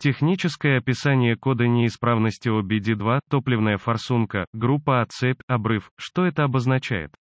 Техническое описание кода неисправности OBD2, топливная форсунка, группа отцепь, а, обрыв, что это обозначает?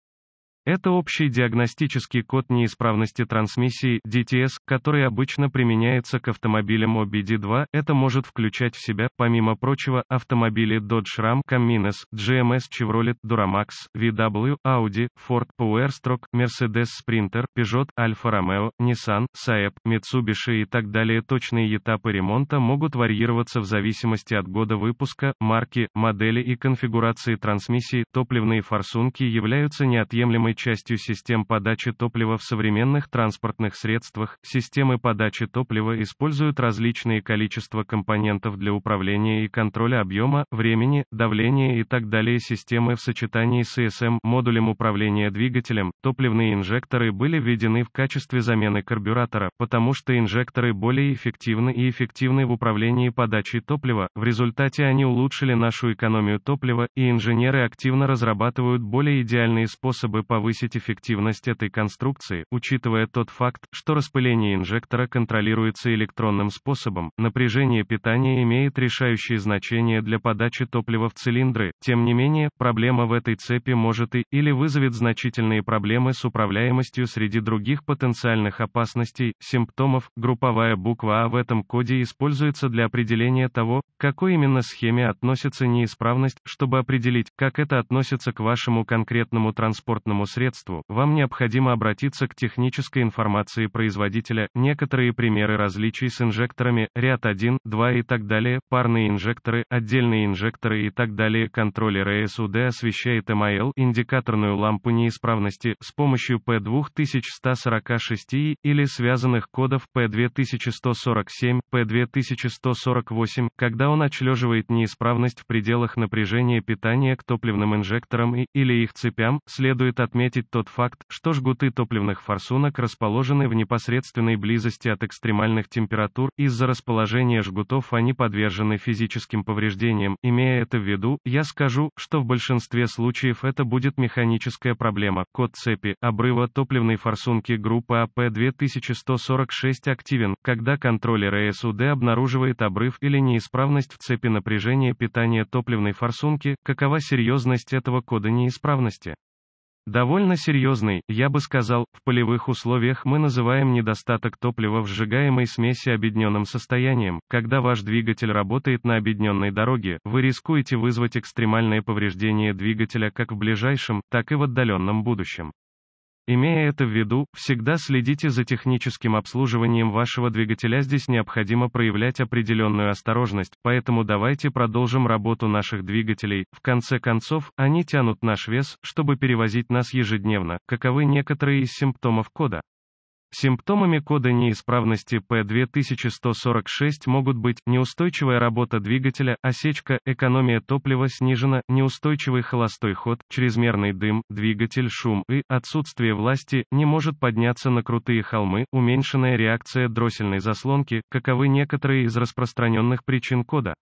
Это общий диагностический код неисправности трансмиссии DTS, который обычно применяется к автомобилям OBD2. Это может включать в себя, помимо прочего, автомобили Dodge Ram, Camines, GMS эм Chevrolet, Duramax, VW, Audi, Ford, Powerstroke, Mercedes Sprinter, Peugeot, Alfa Romeo, Nissan, Saab, Mitsubishi и так далее. Точные этапы ремонта могут варьироваться в зависимости от года выпуска, марки, модели и конфигурации трансмиссии. Топливные форсунки являются неотъемлемой частью систем подачи топлива в современных транспортных средствах. Системы подачи топлива используют различные количества компонентов для управления и контроля объема, времени, давления и так далее. Системы в сочетании с ESM, модулем управления двигателем, топливные инжекторы были введены в качестве замены карбюратора, потому что инжекторы более эффективны и эффективны в управлении подачей топлива. В результате они улучшили нашу экономию топлива, и инженеры активно разрабатывают более идеальные способы повышения повысить эффективность этой конструкции, учитывая тот факт, что распыление инжектора контролируется электронным способом, напряжение питания имеет решающее значение для подачи топлива в цилиндры, тем не менее, проблема в этой цепи может и, или вызовет значительные проблемы с управляемостью среди других потенциальных опасностей, симптомов, групповая буква А в этом коде используется для определения того, к какой именно схеме относится неисправность, чтобы определить, как это относится к вашему конкретному транспортному средству, средству, вам необходимо обратиться к технической информации производителя, некоторые примеры различий с инжекторами, ряд 1, 2 и так далее, парные инжекторы, отдельные инжекторы и так далее. Контроллер ESUD освещает МАЛ индикаторную лампу неисправности с помощью P2146 или связанных кодов P2147, P2148, когда он отслеживает неисправность в пределах напряжения питания к топливным инжекторам и, или их цепям, следует отметить отметить тот факт, что жгуты топливных форсунок расположены в непосредственной близости от экстремальных температур, из-за расположения жгутов они подвержены физическим повреждениям. Имея это в виду, я скажу, что в большинстве случаев это будет механическая проблема. Код цепи, обрыва топливной форсунки группы АП-2146 активен, когда контроллер ЭСУД обнаруживает обрыв или неисправность в цепи напряжения питания топливной форсунки, какова серьезность этого кода неисправности. Довольно серьезный, я бы сказал, в полевых условиях мы называем недостаток топлива в сжигаемой смеси обедненным состоянием. Когда ваш двигатель работает на обедненной дороге, вы рискуете вызвать экстремальное повреждение двигателя как в ближайшем, так и в отдаленном будущем. Имея это в виду, всегда следите за техническим обслуживанием вашего двигателя. Здесь необходимо проявлять определенную осторожность, поэтому давайте продолжим работу наших двигателей. В конце концов, они тянут наш вес, чтобы перевозить нас ежедневно. Каковы некоторые из симптомов кода? Симптомами кода неисправности P2146 могут быть неустойчивая работа двигателя, осечка, экономия топлива снижена, неустойчивый холостой ход, чрезмерный дым, двигатель, шум и отсутствие власти, не может подняться на крутые холмы, уменьшенная реакция дроссельной заслонки, каковы некоторые из распространенных причин кода.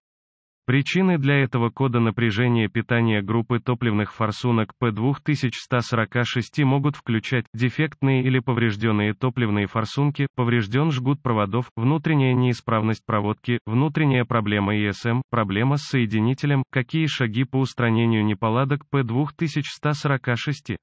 Причины для этого кода напряжения питания группы топливных форсунок P2146 могут включать дефектные или поврежденные топливные форсунки, поврежден жгут проводов, внутренняя неисправность проводки, внутренняя проблема ESM, проблема с соединителем, какие шаги по устранению неполадок P2146.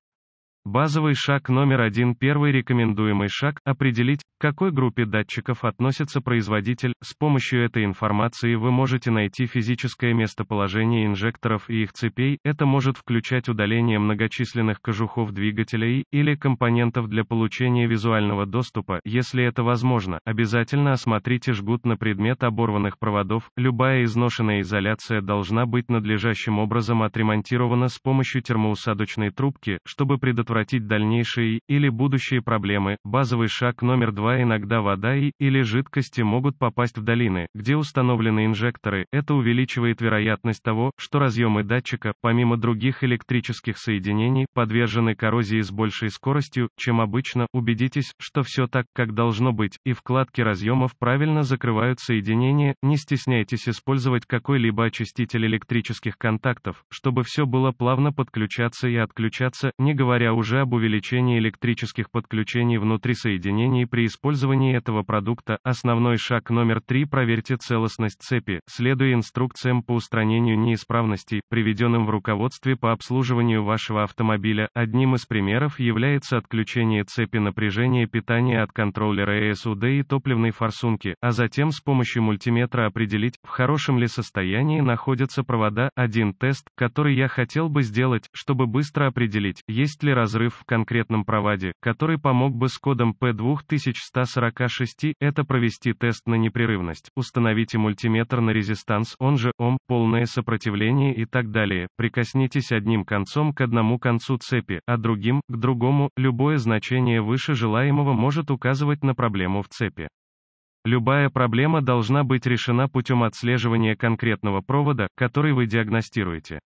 Базовый шаг номер один. Первый рекомендуемый шаг – определить, к какой группе датчиков относится производитель. С помощью этой информации вы можете найти физическое местоположение инжекторов и их цепей. Это может включать удаление многочисленных кожухов двигателя и, или компонентов для получения визуального доступа. Если это возможно, обязательно осмотрите жгут на предмет оборванных проводов. Любая изношенная изоляция должна быть надлежащим образом отремонтирована с помощью термоусадочной трубки, чтобы предотвратить предотвратить дальнейшие или будущие проблемы. Базовый шаг номер два иногда вода и или жидкости могут попасть в долины, где установлены инжекторы. Это увеличивает вероятность того, что разъемы датчика, помимо других электрических соединений, подвержены коррозии с большей скоростью, чем обычно. Убедитесь, что все так, как должно быть, и вкладки разъемов правильно закрывают соединение. Не стесняйтесь использовать какой-либо очиститель электрических контактов, чтобы все было плавно подключаться и отключаться, не говоря уже уже об увеличении электрических подключений внутри соединений при использовании этого продукта. Основной шаг номер три проверьте целостность цепи, следуя инструкциям по устранению неисправностей, приведенным в руководстве по обслуживанию вашего автомобиля. Одним из примеров является отключение цепи напряжения питания от контроллера ESUD и топливной форсунки, а затем с помощью мультиметра определить, в хорошем ли состоянии находятся провода. Один тест, который я хотел бы сделать, чтобы быстро определить, есть ли раз разрыв в конкретном проводе, который помог бы с кодом P2146, это провести тест на непрерывность, установите мультиметр на резистанс, он же ОМ, полное сопротивление и так далее, прикоснитесь одним концом к одному концу цепи, а другим, к другому, любое значение выше желаемого может указывать на проблему в цепи. Любая проблема должна быть решена путем отслеживания конкретного провода, который вы диагностируете.